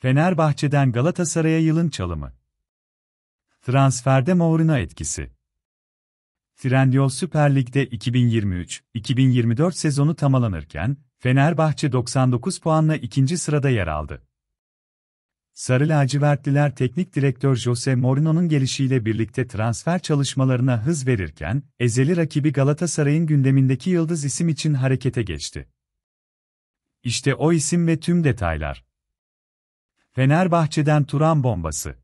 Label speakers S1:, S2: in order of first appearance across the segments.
S1: Fenerbahçe'den Galatasaray'a yılın çalımı. Transferde Mourinho etkisi. Trendyol Süper Lig'de 2023-2024 sezonu tamalanırken, Fenerbahçe 99 puanla ikinci sırada yer aldı. Sarı lacivertliler teknik direktör Jose Mourinho'nun gelişiyle birlikte transfer çalışmalarına hız verirken, ezeli rakibi Galatasaray'ın gündemindeki yıldız isim için harekete geçti. İşte o isim ve tüm detaylar. Fenerbahçe'den Turan bombası.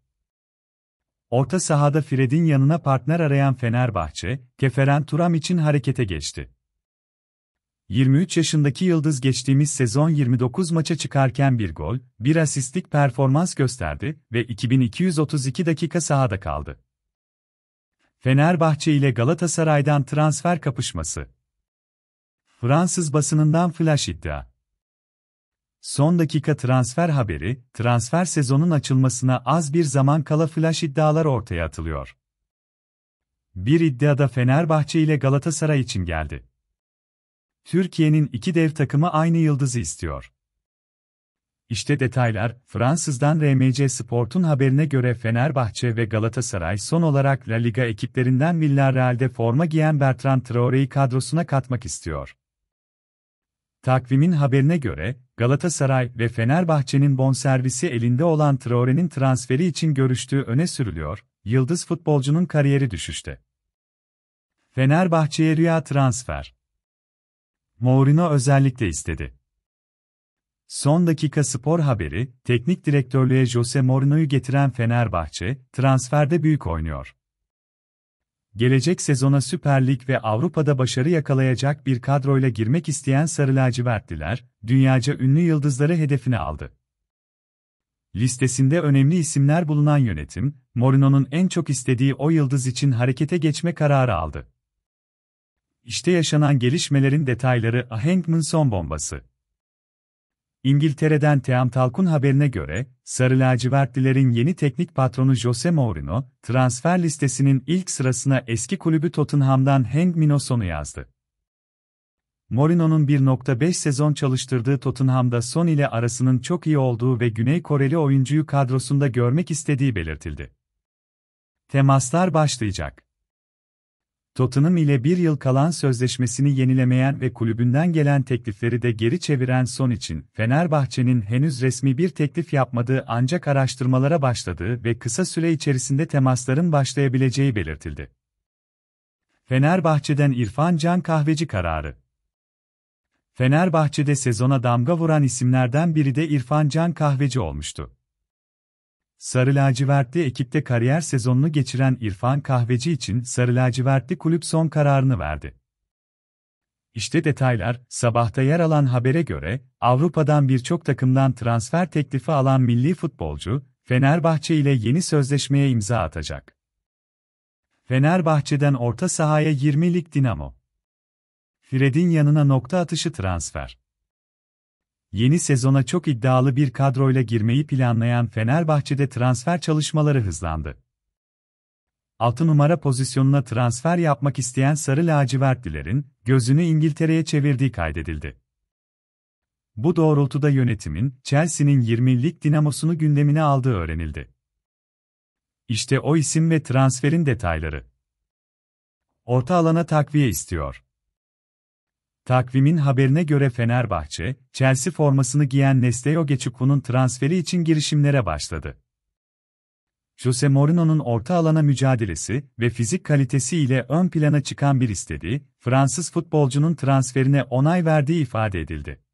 S1: Orta sahada Fred'in yanına partner arayan Fenerbahçe, Keferen Turam için harekete geçti. 23 yaşındaki yıldız geçtiğimiz sezon 29 maça çıkarken bir gol, bir asistlik performans gösterdi ve 2232 dakika sahada kaldı. Fenerbahçe ile Galatasaray'dan transfer kapışması. Fransız basınından flash iddia. Son dakika transfer haberi, transfer sezonun açılmasına az bir zaman kala flash iddialar ortaya atılıyor. Bir iddiada Fenerbahçe ile Galatasaray için geldi. Türkiye'nin iki dev takımı aynı yıldızı istiyor. İşte detaylar, Fransız'dan RMC Sport'un haberine göre Fenerbahçe ve Galatasaray son olarak La Liga ekiplerinden Villarreal'de forma giyen Bertrand Traore'yi kadrosuna katmak istiyor. Takvimin haberine göre, Galatasaray ve Fenerbahçe'nin bonservisi elinde olan Traore'nin transferi için görüştüğü öne sürülüyor, yıldız futbolcunun kariyeri düşüşte. Fenerbahçe'ye rüya transfer. Mourinho özellikle istedi. Son dakika spor haberi, teknik direktörlüğe Jose Mourinho'yu getiren Fenerbahçe, transferde büyük oynuyor gelecek sezona Süper Lig ve Avrupa'da başarı yakalayacak bir kadroyla girmek isteyen Sarı Lacivertliler, dünyaca ünlü yıldızları hedefine aldı. Listesinde önemli isimler bulunan yönetim, Morino'nun en çok istediği o yıldız için harekete geçme kararı aldı. İşte yaşanan gelişmelerin detayları Ahenk'ın son bombası. İngiltere'den Team Talk'un haberine göre, Sarı lacivertlilerin yeni teknik patronu Jose Mourinho, transfer listesinin ilk sırasına eski kulübü Tottenham'dan Henk Minnoson'u yazdı. Mourinho'nun 1.5 sezon çalıştırdığı Tottenham'da Son ile arasının çok iyi olduğu ve Güney Koreli oyuncuyu kadrosunda görmek istediği belirtildi. Temaslar başlayacak. Tottenham ile bir yıl kalan sözleşmesini yenilemeyen ve kulübünden gelen teklifleri de geri çeviren Son için, Fenerbahçe'nin henüz resmi bir teklif yapmadığı ancak araştırmalara başladığı ve kısa süre içerisinde temasların başlayabileceği belirtildi. Fenerbahçe'den İrfan Can Kahveci kararı Fenerbahçe'de sezona damga vuran isimlerden biri de İrfan Can Kahveci olmuştu. Sarı lacivertli ekipte kariyer sezonunu geçiren İrfan Kahveci için sarı lacivertli kulüp son kararını verdi. İşte detaylar, sabahta yer alan habere göre, Avrupa'dan birçok takımdan transfer teklifi alan milli futbolcu, Fenerbahçe ile yeni sözleşmeye imza atacak. Fenerbahçe'den orta sahaya 20'lik Dinamo. Fred'in yanına nokta atışı transfer. Yeni sezona çok iddialı bir kadroyla girmeyi planlayan Fenerbahçe'de transfer çalışmaları hızlandı. 6 numara pozisyonuna transfer yapmak isteyen Sarı Lacivertlilerin, gözünü İngiltere'ye çevirdiği kaydedildi. Bu doğrultuda yönetimin, Chelsea'nin 20'lik dinamosunu gündemine aldığı öğrenildi. İşte o isim ve transferin detayları. Orta alana takviye istiyor. Takvimin haberine göre Fenerbahçe, Chelsea formasını giyen Nesteo Geçuku'nun transferi için girişimlere başladı. Jose Mourinho'nun orta alana mücadelesi ve fizik kalitesi ile ön plana çıkan bir istediği, Fransız futbolcunun transferine onay verdiği ifade edildi.